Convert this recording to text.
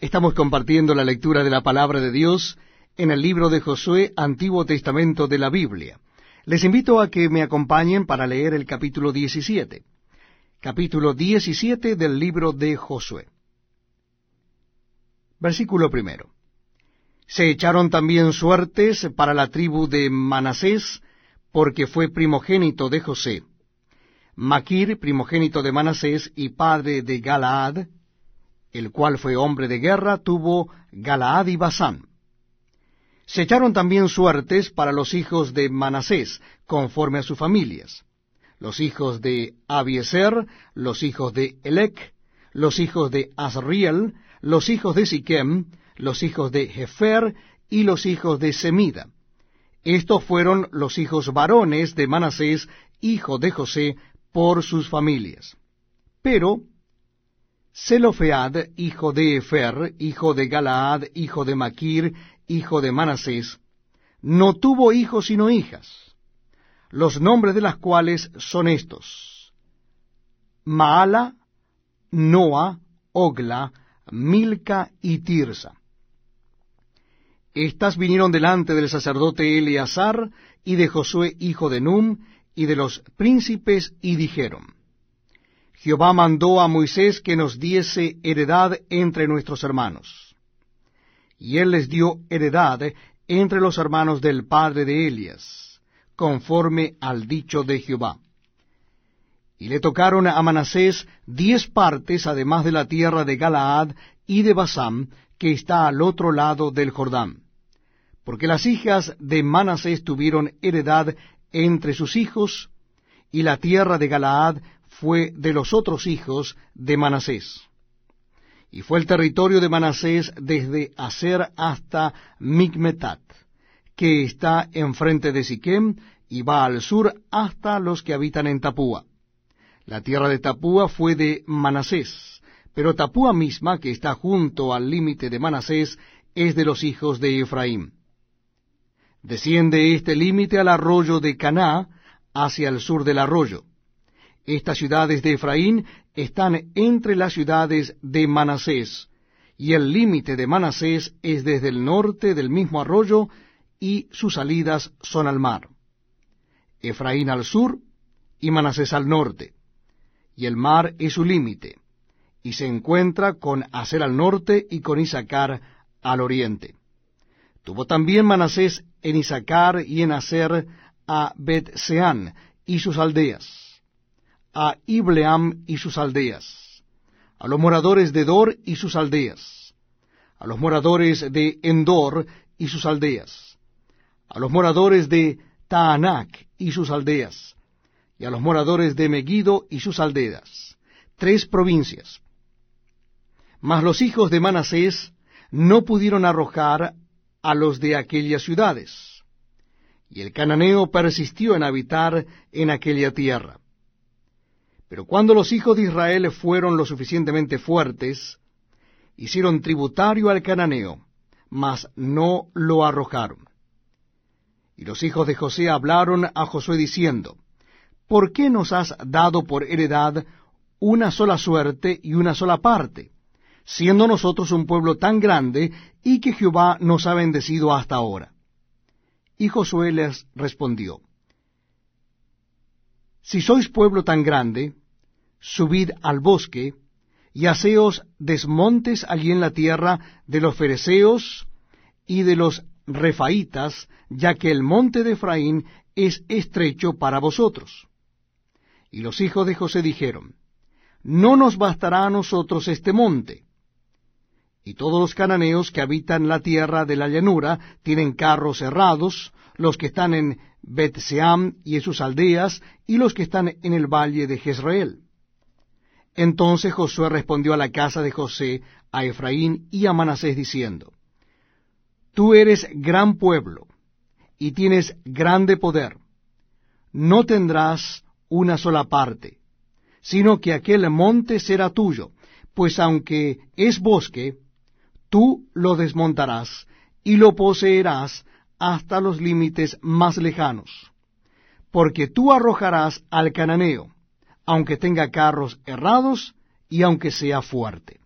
Estamos compartiendo la lectura de la palabra de Dios en el libro de Josué, Antiguo Testamento de la Biblia. Les invito a que me acompañen para leer el capítulo 17. Capítulo 17 del libro de Josué. Versículo primero. Se echaron también suertes para la tribu de Manasés, porque fue primogénito de José. Maquir, primogénito de Manasés y padre de Galaad, el cual fue hombre de guerra, tuvo Galaad y Basán. Se echaron también suertes para los hijos de Manasés, conforme a sus familias, los hijos de Abieser, los hijos de Elec, los hijos de Asriel, los hijos de Siquem, los hijos de Jefer y los hijos de Semida. Estos fueron los hijos varones de Manasés, hijo de José, por sus familias. Pero Selofead, hijo de Efer, hijo de Galaad, hijo de Maquir, hijo de Manasés, no tuvo hijos sino hijas, los nombres de las cuales son estos, Maala, Noa, Ogla, Milca y Tirsa. Estas vinieron delante del sacerdote Eleazar y de Josué hijo de Num y de los príncipes y dijeron, Jehová mandó a Moisés que nos diese heredad entre nuestros hermanos. Y él les dio heredad entre los hermanos del padre de Elias, conforme al dicho de Jehová. Y le tocaron a Manasés diez partes, además de la tierra de Galaad y de Basán, que está al otro lado del Jordán. Porque las hijas de Manasés tuvieron heredad entre sus hijos, y la tierra de Galaad fue de los otros hijos de Manasés. Y fue el territorio de Manasés desde Aser hasta Micmetat, que está enfrente de Siquem, y va al sur hasta los que habitan en Tapúa. La tierra de Tapúa fue de Manasés, pero Tapúa misma, que está junto al límite de Manasés, es de los hijos de Efraín. Desciende este límite al arroyo de Caná, hacia el sur del arroyo. Estas ciudades de Efraín están entre las ciudades de Manasés, y el límite de Manasés es desde el norte del mismo arroyo, y sus salidas son al mar. Efraín al sur y Manasés al norte, y el mar es su límite, y se encuentra con Aser al norte y con Isaacar al oriente. Tuvo también Manasés en Isaacar y en Aser a Betseán y sus aldeas a Ibleam y sus aldeas, a los moradores de Dor y sus aldeas, a los moradores de Endor y sus aldeas, a los moradores de Taanac y sus aldeas, y a los moradores de Megiddo y sus aldeas, tres provincias. Mas los hijos de Manasés no pudieron arrojar a los de aquellas ciudades, y el cananeo persistió en habitar en aquella tierra. Pero cuando los hijos de Israel fueron lo suficientemente fuertes, hicieron tributario al cananeo, mas no lo arrojaron. Y los hijos de José hablaron a Josué diciendo, ¿Por qué nos has dado por heredad una sola suerte y una sola parte, siendo nosotros un pueblo tan grande y que Jehová nos ha bendecido hasta ahora? Y Josué les respondió, Si sois pueblo tan grande, subid al bosque, y haceos desmontes allí en la tierra de los fereceos y de los refaitas, ya que el monte de Efraín es estrecho para vosotros. Y los hijos de José dijeron, No nos bastará a nosotros este monte. Y todos los cananeos que habitan la tierra de la llanura tienen carros cerrados, los que están en Betseam y en sus aldeas, y los que están en el valle de Jezreel entonces Josué respondió a la casa de José, a Efraín y a Manasés diciendo, Tú eres gran pueblo y tienes grande poder. No tendrás una sola parte, sino que aquel monte será tuyo, pues aunque es bosque, tú lo desmontarás y lo poseerás hasta los límites más lejanos, porque tú arrojarás al cananeo aunque tenga carros errados y aunque sea fuerte.